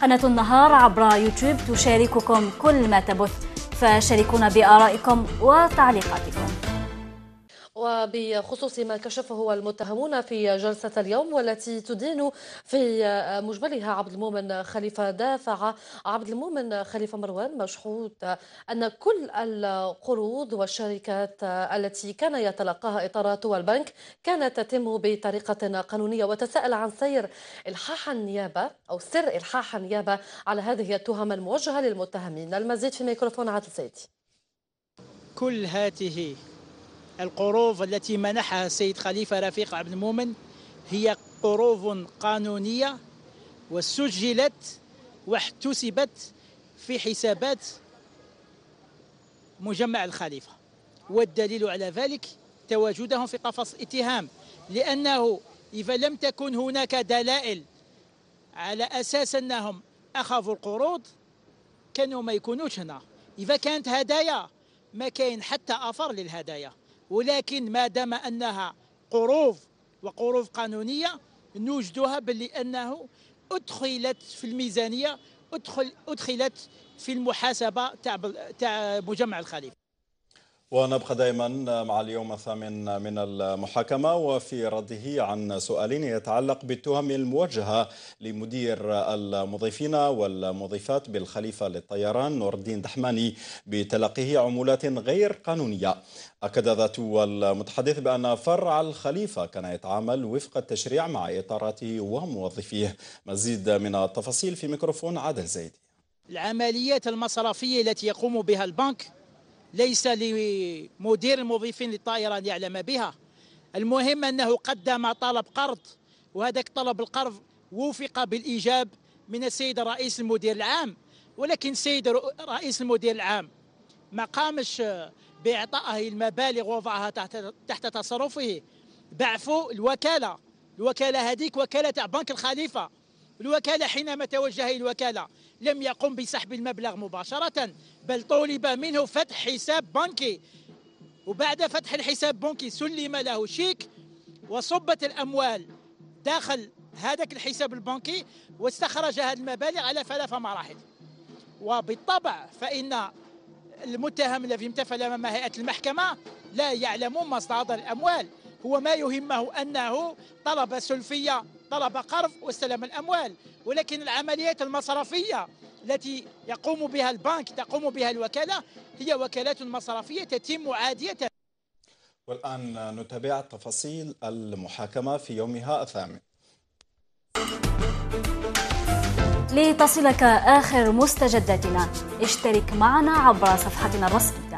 قناة النهار عبر يوتيوب تشارككم كل ما تبث فشاركونا بآرائكم وتعليقاتكم وبخصوص ما كشفه المتهمون في جلسة اليوم والتي تدين في مجملها عبد المؤمن خليفة دافع عبد المؤمن خليفة مروان مشحوط أن كل القروض والشركات التي كان يتلقاها إطارات والبنك كانت تتم بطريقة قانونية وتساءل عن سير إلحاح النيابة أو سر إلحاح النيابة على هذه التهم الموجهة للمتهمين المزيد في ميكروفون عادل سيدي كل هاته القروض التي منحها السيد خليفة رفيق عبد المؤمن هي قروض قانونية وسجلت واحتسبت في حسابات مجمع الخليفة والدليل على ذلك تواجدهم في قفص اتهام لأنه إذا لم تكن هناك دلائل على أساس أنهم أخذوا القروض كانوا ما يكونوش هنا إذا كانت هدايا ما كاين حتى أثر للهدايا ولكن ما دام أنها قروض وقروض قانونية نوجدها باللي أنه أدخلت في الميزانية أدخل أدخلت في المحاسبة تاع تاع مجمع الخليفة ونبقى دائما مع اليوم الثامن من المحاكمة وفي رده عن سؤال يتعلق بالتهم الموجهة لمدير المضيفين والمضيفات بالخليفة للطيران نور الدين دحماني بتلقيه عمولات غير قانونية أكد ذات المتحدث بأن فرع الخليفة كان يتعامل وفق التشريع مع إطاراته وموظفيه مزيد من التفاصيل في ميكروفون عادل زيد العمليات المصرفية التي يقوم بها البنك ليس لمدير المضيفين للطائرة أن يعلم بها المهم أنه قدم طلب قرض وهذاك طلب القرض وفق بالإيجاب من السيد رئيس المدير العام ولكن السيد رئيس المدير العام ما قامش بإعطائه المبالغ ووضعها تحت, تحت تصرفه بعفو الوكالة الوكالة هذيك وكالة بنك الخليفة الوكالة حينما توجه إلى الوكالة لم يقم بسحب المبلغ مباشرة بل طلب منه فتح حساب بنكي وبعد فتح الحساب البنكي سلم له شيك وصبت الأموال داخل هذاك الحساب البنكي واستخرج هذه المبالغ على ثلاث مراحل وبالطبع فإن المتهم الذي امتثل امام هيئه المحكمه لا يعلم مصادر الاموال هو ما يهمه انه طلب سلفيه طلب قرض واستلم الأموال ولكن العمليات المصرفية التي يقوم بها البنك تقوم بها الوكالة هي وكالات مصرفية تتم عادية والآن نتابع تفاصيل المحاكمة في يومها الثامن لتصلك آخر مستجداتنا اشترك معنا عبر صفحتنا الرسمية